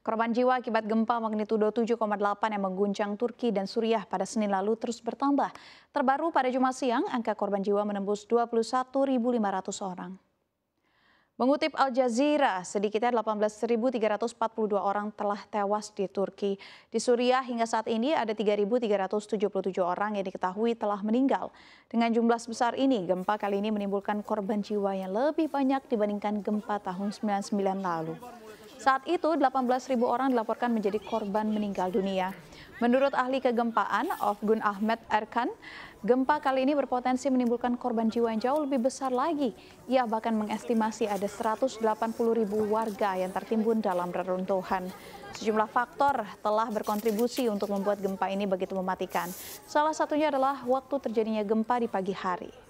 Korban jiwa akibat gempa magnitudo 7,8 yang mengguncang Turki dan Suriah pada Senin lalu terus bertambah. Terbaru pada Jumat siang, angka korban jiwa menembus 21.500 orang. Mengutip Al Jazeera, sedikitnya 18.342 orang telah tewas di Turki. Di Suriah hingga saat ini ada 3.377 orang yang diketahui telah meninggal. Dengan jumlah sebesar ini, gempa kali ini menimbulkan korban jiwa yang lebih banyak dibandingkan gempa tahun 99 lalu. Saat itu 18.000 orang dilaporkan menjadi korban meninggal dunia. Menurut ahli kegempaan of Gun Ahmed Erkan, gempa kali ini berpotensi menimbulkan korban jiwa yang jauh lebih besar lagi. Ia bahkan mengestimasi ada 180.000 warga yang tertimbun dalam reruntuhan. Sejumlah faktor telah berkontribusi untuk membuat gempa ini begitu mematikan. Salah satunya adalah waktu terjadinya gempa di pagi hari.